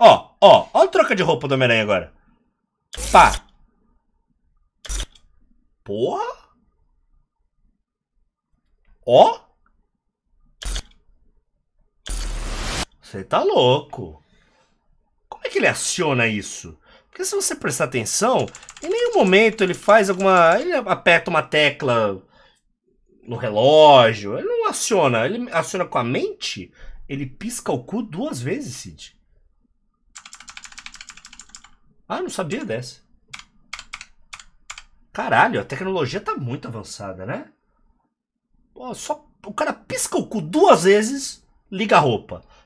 Ó, ó, ó a troca de roupa do Homem-Aranha agora. Pá. Porra. Ó. Você tá louco. Como é que ele aciona isso? Porque se você prestar atenção, em nenhum momento ele faz alguma... Ele aperta uma tecla no relógio. Ele não aciona. Ele aciona com a mente. Ele pisca o cu duas vezes, Cid. Ah, não sabia dessa. Caralho, a tecnologia tá muito avançada, né? Pô, só o cara pisca o cu duas vezes, liga a roupa.